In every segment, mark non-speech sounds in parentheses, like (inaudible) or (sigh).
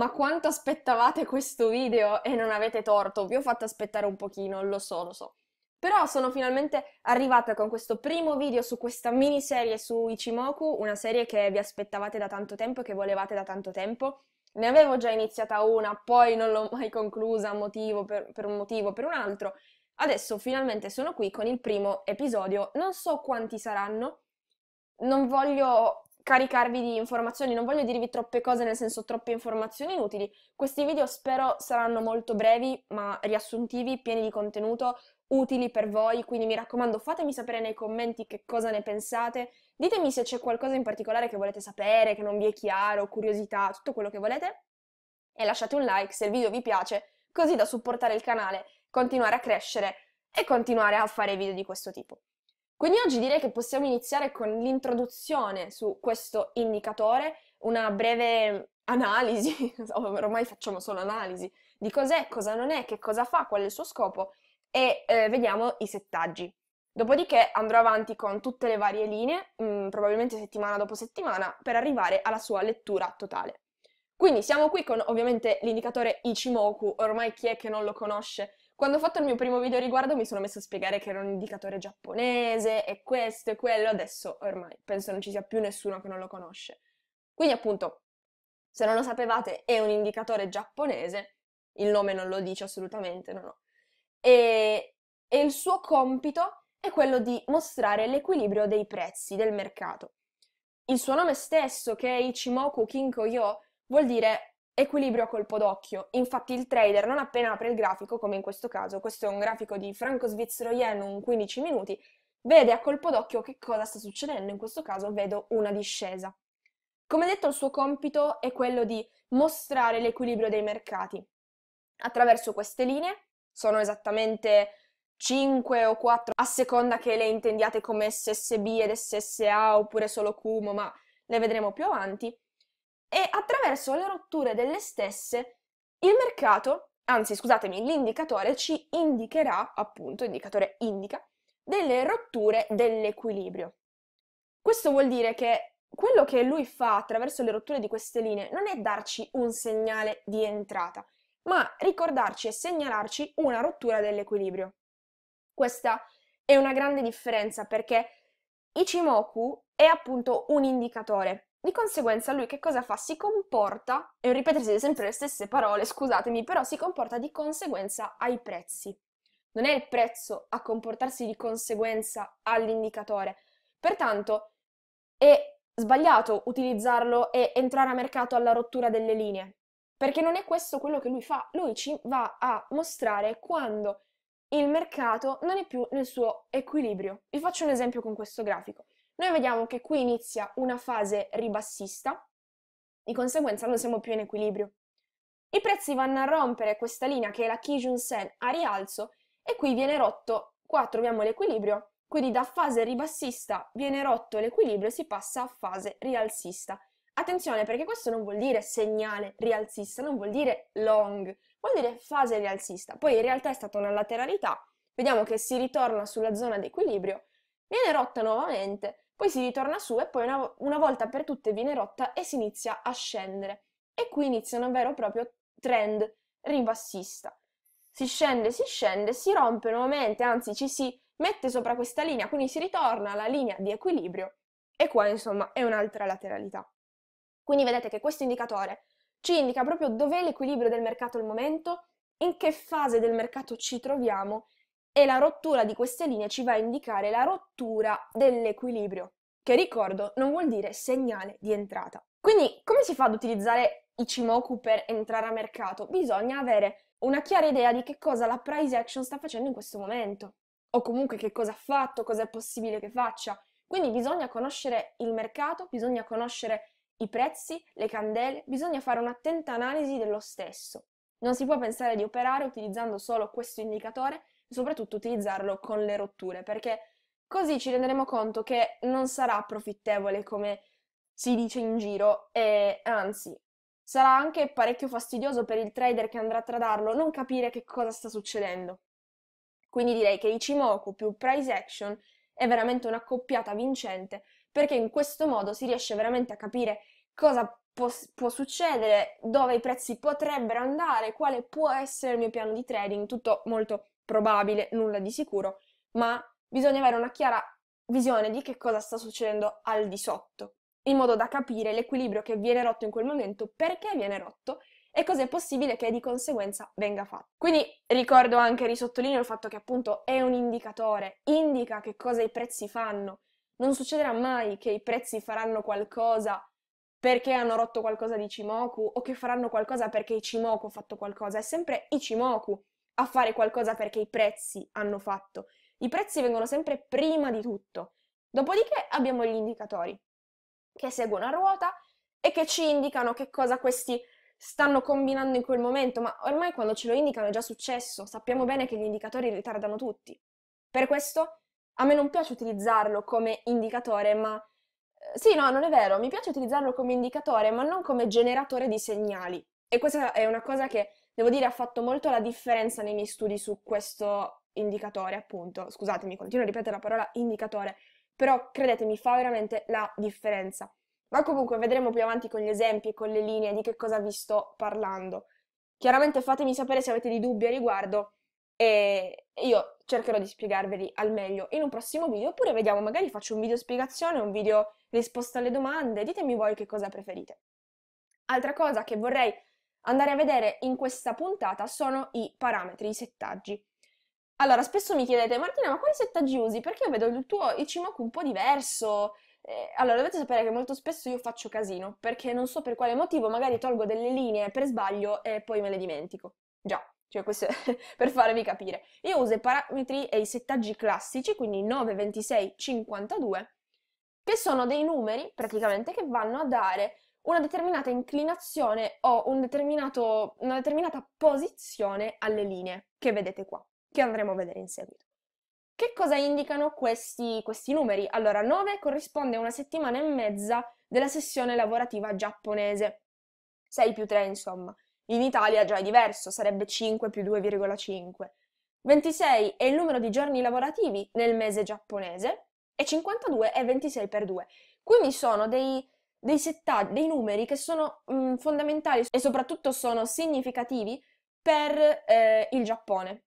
ma quanto aspettavate questo video e non avete torto, vi ho fatto aspettare un pochino, lo so, lo so. Però sono finalmente arrivata con questo primo video su questa miniserie su Ichimoku, una serie che vi aspettavate da tanto tempo e che volevate da tanto tempo. Ne avevo già iniziata una, poi non l'ho mai conclusa motivo per, per un motivo, o per un altro. Adesso finalmente sono qui con il primo episodio, non so quanti saranno, non voglio caricarvi di informazioni, non voglio dirvi troppe cose, nel senso troppe informazioni inutili. Questi video spero saranno molto brevi, ma riassuntivi, pieni di contenuto, utili per voi, quindi mi raccomando fatemi sapere nei commenti che cosa ne pensate, ditemi se c'è qualcosa in particolare che volete sapere, che non vi è chiaro, curiosità, tutto quello che volete e lasciate un like se il video vi piace, così da supportare il canale, continuare a crescere e continuare a fare video di questo tipo. Quindi oggi direi che possiamo iniziare con l'introduzione su questo indicatore, una breve analisi, (laughs) ormai facciamo solo analisi, di cos'è, cosa non è, che cosa fa, qual è il suo scopo e eh, vediamo i settaggi. Dopodiché andrò avanti con tutte le varie linee, mh, mm, probabilmente settimana dopo settimana, per arrivare alla sua lettura totale. Quindi siamo qui con ovviamente l'indicatore Ichimoku, ormai chi è che non lo conosce quando ho fatto il mio primo video riguardo mi sono messa a spiegare che era un indicatore giapponese e questo e quello, adesso ormai penso non ci sia più nessuno che non lo conosce. Quindi appunto, se non lo sapevate, è un indicatore giapponese, il nome non lo dice assolutamente, no, no. E, e il suo compito è quello di mostrare l'equilibrio dei prezzi del mercato. Il suo nome stesso, che è Ichimoku Kinko-yo, vuol dire Equilibrio a colpo d'occhio. Infatti il trader non appena apre il grafico, come in questo caso, questo è un grafico di franco svizzero yen, un 15 minuti, vede a colpo d'occhio che cosa sta succedendo, in questo caso vedo una discesa. Come detto, il suo compito è quello di mostrare l'equilibrio dei mercati. Attraverso queste linee, sono esattamente 5 o 4 a seconda che le intendiate come SSB ed SSA oppure solo Kumo, ma le vedremo più avanti e attraverso le rotture delle stesse il mercato, anzi scusatemi, l'indicatore ci indicherà, appunto, l'indicatore indica, delle rotture dell'equilibrio. Questo vuol dire che quello che lui fa attraverso le rotture di queste linee non è darci un segnale di entrata, ma ricordarci e segnalarci una rottura dell'equilibrio. Questa è una grande differenza perché Ichimoku è appunto un indicatore, di conseguenza lui che cosa fa? Si comporta, e ripetersi sempre le stesse parole, scusatemi, però si comporta di conseguenza ai prezzi. Non è il prezzo a comportarsi di conseguenza all'indicatore. Pertanto è sbagliato utilizzarlo e entrare a mercato alla rottura delle linee, perché non è questo quello che lui fa. Lui ci va a mostrare quando il mercato non è più nel suo equilibrio. Vi faccio un esempio con questo grafico. Noi vediamo che qui inizia una fase ribassista, di conseguenza non siamo più in equilibrio. I prezzi vanno a rompere questa linea che è la Kijun Sen a rialzo e qui viene rotto, qua troviamo l'equilibrio, quindi da fase ribassista viene rotto l'equilibrio e si passa a fase rialzista. Attenzione perché questo non vuol dire segnale rialzista, non vuol dire long, vuol dire fase rialzista. Poi in realtà è stata una lateralità, vediamo che si ritorna sulla zona di equilibrio Viene rotta nuovamente, poi si ritorna su e poi una, una volta per tutte viene rotta e si inizia a scendere. E qui inizia un vero e proprio trend ribassista. Si scende, si scende, si rompe nuovamente, anzi ci si mette sopra questa linea, quindi si ritorna alla linea di equilibrio e qua insomma è un'altra lateralità. Quindi vedete che questo indicatore ci indica proprio dov'è l'equilibrio del mercato al momento, in che fase del mercato ci troviamo e la rottura di queste linee ci va a indicare la rottura dell'equilibrio, che ricordo non vuol dire segnale di entrata. Quindi come si fa ad utilizzare i Ichimoku per entrare a mercato? Bisogna avere una chiara idea di che cosa la price action sta facendo in questo momento, o comunque che cosa ha fatto, cosa è possibile che faccia. Quindi bisogna conoscere il mercato, bisogna conoscere i prezzi, le candele, bisogna fare un'attenta analisi dello stesso. Non si può pensare di operare utilizzando solo questo indicatore soprattutto utilizzarlo con le rotture, perché così ci renderemo conto che non sarà profittevole come si dice in giro e anzi sarà anche parecchio fastidioso per il trader che andrà a tradarlo non capire che cosa sta succedendo. Quindi direi che Ichimoku più price action è veramente una coppiata vincente perché in questo modo si riesce veramente a capire cosa può, può, succedere, dove i prezzi potrebbero andare, quale può essere il mio piano di trading, tutto molto probabile, nulla di sicuro, ma bisogna avere una chiara visione di che cosa sta succedendo al di sotto, in modo da capire l'equilibrio che viene rotto in quel momento, perché viene rotto e cosa è possibile che di conseguenza venga fatto. Quindi ricordo anche, risottolineo il fatto che appunto è un indicatore, indica che cosa i prezzi fanno. Non succederà mai che i prezzi faranno qualcosa perché hanno rotto qualcosa di Cimoku o che faranno qualcosa perché i Cimoku hanno fatto qualcosa, è sempre i Cimoku a fare qualcosa perché i prezzi hanno fatto. I prezzi vengono sempre prima di tutto. Dopodiché abbiamo gli indicatori che seguono a ruota e che ci indicano che cosa questi stanno combinando in quel momento, ma ormai quando ce lo indicano è già successo, sappiamo bene che gli indicatori ritardano tutti. Per questo a me non piace utilizzarlo come indicatore, ma eh, sì, no, non è vero, mi piace utilizzarlo come indicatore, ma non come generatore di segnali. E questa è una cosa che devo dire ha fatto molto la differenza nei miei studi su questo indicatore, appunto. Scusatemi, continuo a ripetere la parola indicatore, però credetemi, fa veramente la differenza. Ma comunque vedremo più avanti con gli esempi e con le linee di che cosa vi sto parlando. Chiaramente fatemi sapere se avete dei dubbi a riguardo e io cercherò di spiegarveli al meglio in un prossimo video, oppure vediamo, magari faccio un video spiegazione, un video risposta alle domande, ditemi voi che cosa preferite. Altra cosa che vorrei andare a vedere in questa puntata sono i parametri, i settaggi. Allora, spesso mi chiedete, Martina, ma quali settaggi usi? Perché io vedo il tuo Ichimoku un po' diverso. Eh, allora, dovete sapere che molto spesso io faccio casino, perché non so per quale motivo, magari tolgo delle linee per sbaglio e poi me le dimentico. Già, cioè questo è (laughs) per farvi capire. Io uso i parametri e i settaggi classici, quindi 9, 26, 52, che sono dei numeri praticamente che vanno a dare una determinata inclinazione o un una determinata posizione alle linee che vedete qua, che andremo a vedere in seguito. Che cosa indicano questi, questi numeri? Allora, 9 corrisponde a una settimana e mezza della sessione lavorativa giapponese, 6 più 3 insomma. In Italia già è diverso, sarebbe 5 più 2,5. 26 è il numero di giorni lavorativi nel mese giapponese e 52 è 26 per 2. Quindi sono dei dei settaggi, dei numeri che sono mh, mhmm, fondamentali e soprattutto sono significativi per eh, il Giappone.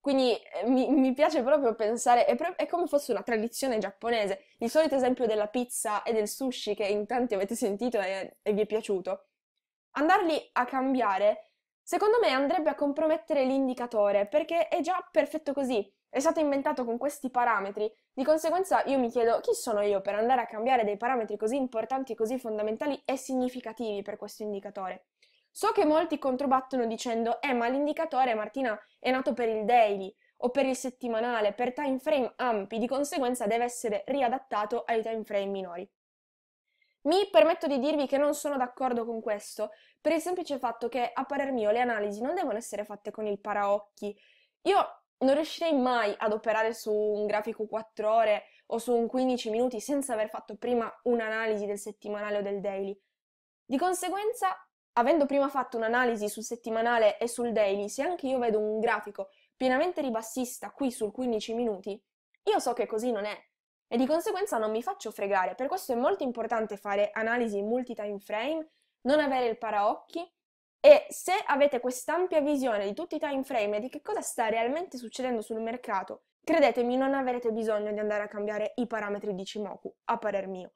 Quindi eh, mi, mi, piace proprio pensare, è, pre- è, come fosse una tradizione giapponese, il solito esempio della pizza e del sushi che in tanti avete sentito e, e vi è piaciuto. Andarli a cambiare, secondo me andrebbe a compromettere l'indicatore, perché è già perfetto così è stato inventato con questi parametri, di conseguenza io mi chiedo chi sono io per andare a cambiare dei parametri così importanti, così fondamentali e significativi per questo indicatore. So che molti controbattono dicendo eh ma l'indicatore Martina è nato per il daily o per il settimanale, per time frame ampi, di conseguenza deve essere riadattato ai time frame minori. Mi permetto di dirvi che non sono d'accordo con questo, per il semplice fatto che, a parer mio, le analisi non devono essere fatte con il paraocchi. Io non riuscirei mai ad operare su un grafico 4 ore o su un 15 minuti senza aver fatto prima un'analisi del settimanale o del daily. Di conseguenza, avendo prima fatto un'analisi sul settimanale e sul daily, se anche io vedo un grafico pienamente ribassista qui sul 15 minuti, io so che così non è e di conseguenza non mi faccio fregare. Per questo è molto importante fare analisi multi-time frame, non avere il paraocchi e se avete quest'ampia visione di tutti i time frame e di che cosa sta realmente succedendo sul mercato, credetemi, non avrete bisogno di andare a cambiare i parametri di Cimoku, a parer mio.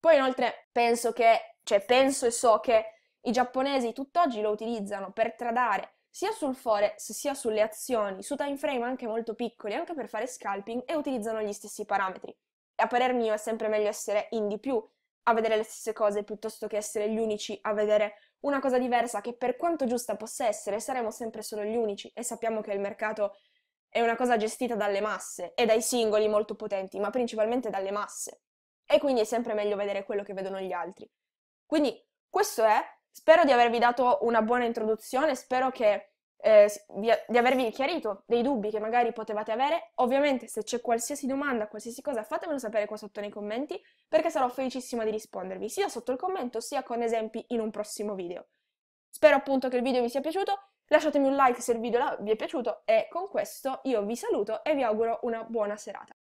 Poi inoltre penso che, cioè penso e so che i giapponesi tutt'oggi lo utilizzano per tradare sia sul forex sia sulle azioni, su time frame anche molto piccoli, anche per fare scalping e utilizzano gli stessi parametri. E a parer mio è sempre meglio essere in di più a vedere le stesse cose piuttosto che essere gli unici a vedere una cosa diversa che per quanto giusta possa essere, saremo sempre solo gli unici e sappiamo che il mercato è una cosa gestita dalle masse e dai singoli molto potenti, ma principalmente dalle masse. E quindi è sempre meglio vedere quello che vedono gli altri. Quindi questo è, spero di avervi dato una buona introduzione, spero che eh, di, di, avervi chiarito dei dubbi che magari potevate avere. Ovviamente se c'è qualsiasi domanda, qualsiasi cosa, fatemelo sapere qua sotto nei commenti perché sarò felicissima di rispondervi, sia sotto il commento sia con esempi in un prossimo video. Spero appunto che il video vi sia piaciuto, lasciatemi un like se il video vi è piaciuto e con questo io vi saluto e vi auguro una buona serata.